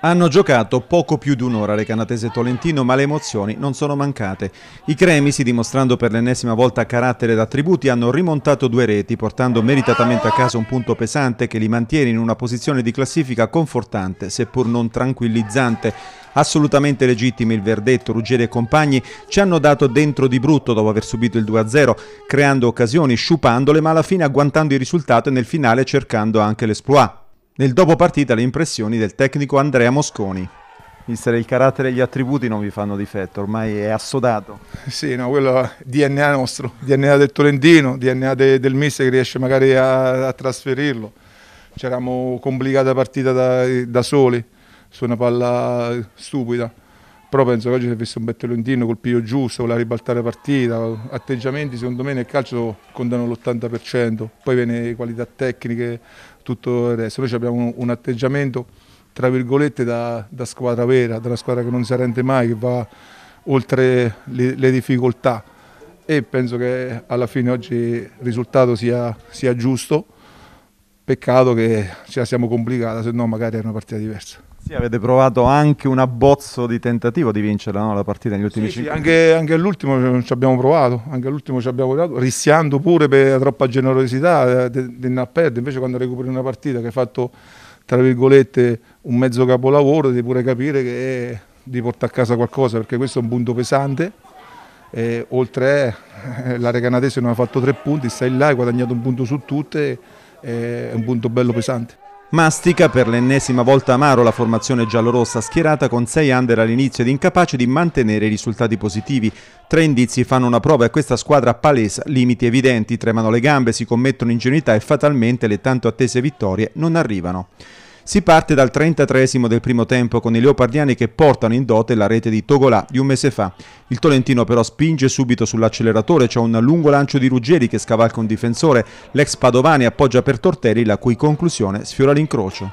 Hanno giocato poco più di un'ora le canatese Tolentino, ma le emozioni non sono mancate. I cremisi, dimostrando per l'ennesima volta carattere ed attributi, hanno rimontato due reti, portando meritatamente a casa un punto pesante che li mantiene in una posizione di classifica confortante, seppur non tranquillizzante. Assolutamente legittimi il verdetto, Ruggeri e compagni ci hanno dato dentro di brutto dopo aver subito il 2-0, creando occasioni, sciupandole, ma alla fine agguantando il risultato e nel finale cercando anche l'esploit. Nel dopo partita le impressioni del tecnico Andrea Mosconi. Mister, il carattere e gli attributi non vi fanno difetto, ormai è assodato. Sì, no, quello è DNA nostro, DNA del Tolentino, DNA de, del mister che riesce magari a, a trasferirlo. C'eravamo complicata partita da, da, soli, su una palla stupida. Però penso che oggi si è visto un bel Tolentino col piglio giusto, con la ribaltare partita. Atteggiamenti secondo me nel calcio contano l'80%, poi viene qualità tecniche, tutto il resto. Noi abbiamo un atteggiamento, tra virgolette, da, da squadra vera, da una squadra che non si arrende mai, che va oltre le, le, difficoltà e penso che alla fine oggi il risultato sia, sia giusto. Peccato che ce la siamo complicata, se no magari era una partita diversa. Sì, avete provato anche un abbozzo di tentativo di vincere no? la partita negli ultimi sì, 5 sì, anche, anche all'ultimo ci abbiamo provato, anche all'ultimo ci abbiamo dato, rischiando pure per troppa generosità eh, di andare a Invece quando recuperi una partita che hai fatto, tra virgolette, un mezzo capolavoro, devi pure capire che è, di portare a casa qualcosa, perché questo è un punto pesante. E, oltre eh, la canadese non ha fatto tre punti, stai là, hai guadagnato un punto su tutte, eh, è un punto bello pesante. Mastica per l'ennesima volta amaro la formazione giallorossa schierata con 6 under all'inizio ed incapace di mantenere i risultati positivi. Tre indizi fanno una prova e questa squadra palesa limiti evidenti, tremano le gambe, si commettono ingenuità e fatalmente le tanto attese vittorie non arrivano. Si parte dal 33 del primo tempo con i leopardiani che portano in dote la rete di Togolà di un mese fa. Il Tolentino però spinge subito sull'acceleratore, c'è un lungo lancio di Ruggeri che scavalca un difensore, l'ex Padovani appoggia per Tortelli la cui conclusione sfiora l'incrocio.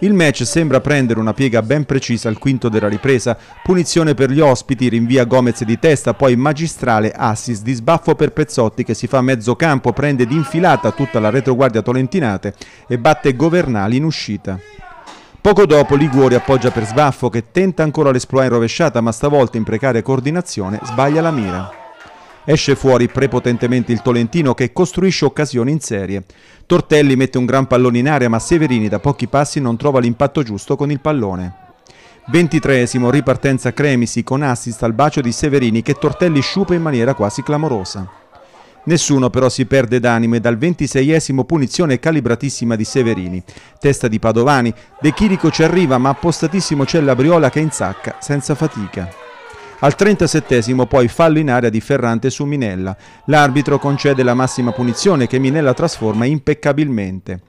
Il match sembra prendere una piega ben precisa al quinto della ripresa, punizione per gli ospiti, rinvia Gomez di testa, poi magistrale assist di sbaffo per Pezzotti che si fa mezzo campo, prende d'infilata tutta la retroguardia tolentinate e batte Governali in uscita. Poco dopo Liguori appoggia per sbaffo che tenta ancora l'esploit in rovesciata ma stavolta in precaria coordinazione sbaglia la mira. Esce fuori prepotentemente il Tolentino che costruisce occasioni in serie. Tortelli mette un gran pallone in area ma Severini da pochi passi non trova l'impatto giusto con il pallone. 23 ripartenza Cremisi con assist al bacio di Severini che Tortelli sciupa in maniera quasi clamorosa. Nessuno però si perde d'animo e dal 26esimo punizione calibratissima di Severini. Testa di Padovani, De Chirico ci arriva ma appostatissimo c'è la Briola che insacca senza fatica. Al 37 poi fallo in area di Ferrante su Minella. L'arbitro concede la massima punizione che Minella trasforma impeccabilmente.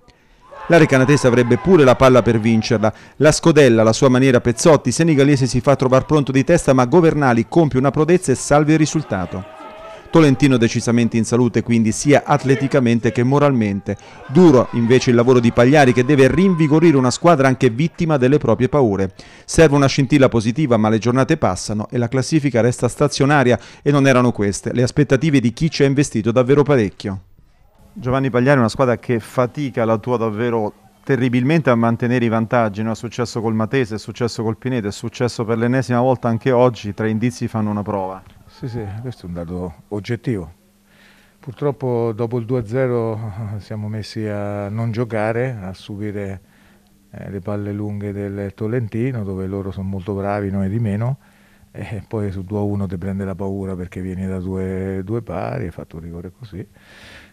La recanatese avrebbe pure la palla per vincerla. La scodella, la sua maniera Pezzotti, senegalese si fa trovare pronto di testa ma Governali compie una prodezza e salve il risultato. Tolentino decisamente in salute quindi sia atleticamente che moralmente. Duro invece il lavoro di Pagliari che deve rinvigorire una squadra anche vittima delle proprie paure. Serve una scintilla positiva ma le giornate passano e la classifica resta stazionaria e non erano queste le aspettative di chi ci ha investito davvero parecchio. Giovanni Pagliari è una squadra che fatica la tua davvero terribilmente a mantenere i vantaggi, no? è successo col Matese, è successo col Pinete, è successo per l'ennesima volta anche oggi, tre indizi fanno una prova. Sì, sì, questo è un dato oggettivo. Purtroppo dopo il 2-0 eh, siamo messi a non giocare, a subire eh, le palle lunghe del Tolentino, dove loro sono molto bravi, noi di meno, e poi su 2-1 ti prende la paura perché vieni da due, due pari, hai fatto un rigore così.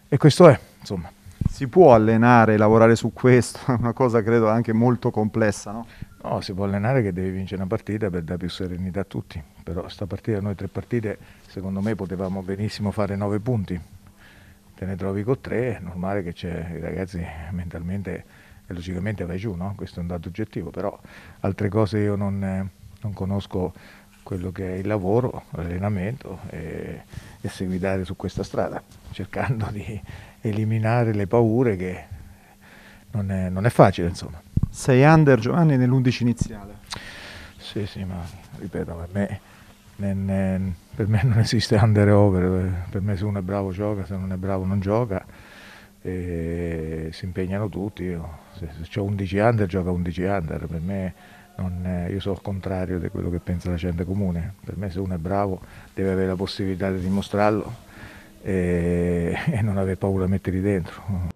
E questo è, insomma. Si può allenare, lavorare su questo, è una cosa credo anche molto complessa, no? No, oh, si può allenare che devi vincere una partita per dare più serenità a tutti, però sta partita noi tre partite secondo me potevamo benissimo fare nove punti, te ne trovi con tre, è normale che i ragazzi mentalmente e logicamente vai giù, no? questo è un dato oggettivo, però altre cose io non, non conosco quello che è il lavoro, l'allenamento e, e seguitare su questa strada, cercando di eliminare le paure che non è, non è facile insomma. Sei under Giovanni nell'11 iniziale. Sì, sì, ma ripeto, per me, nel, per me non esiste under over, per me se uno è bravo gioca, se non è bravo non gioca, e si impegnano tutti, io, se, se ho 11 under gioca 11 under, per me non, io sono il contrario di quello che pensa la gente comune, per me se uno è bravo deve avere la possibilità di dimostrarlo e, e non aver paura a metterli dentro.